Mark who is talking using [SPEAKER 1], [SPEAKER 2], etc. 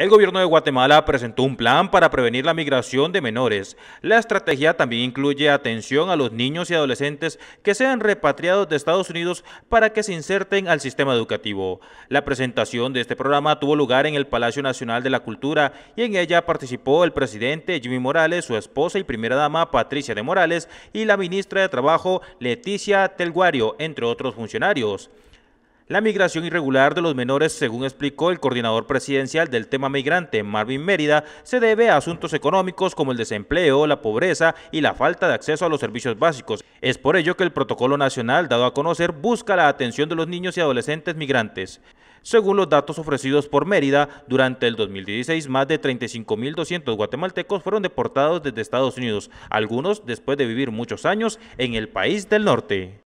[SPEAKER 1] El gobierno de Guatemala presentó un plan para prevenir la migración de menores. La estrategia también incluye atención a los niños y adolescentes que sean repatriados de Estados Unidos para que se inserten al sistema educativo. La presentación de este programa tuvo lugar en el Palacio Nacional de la Cultura y en ella participó el presidente Jimmy Morales, su esposa y primera dama Patricia de Morales y la ministra de Trabajo Leticia Telguario, entre otros funcionarios. La migración irregular de los menores, según explicó el coordinador presidencial del tema migrante, Marvin Mérida, se debe a asuntos económicos como el desempleo, la pobreza y la falta de acceso a los servicios básicos. Es por ello que el protocolo nacional dado a conocer busca la atención de los niños y adolescentes migrantes. Según los datos ofrecidos por Mérida, durante el 2016 más de 35.200 guatemaltecos fueron deportados desde Estados Unidos, algunos después de vivir muchos años en el país del norte.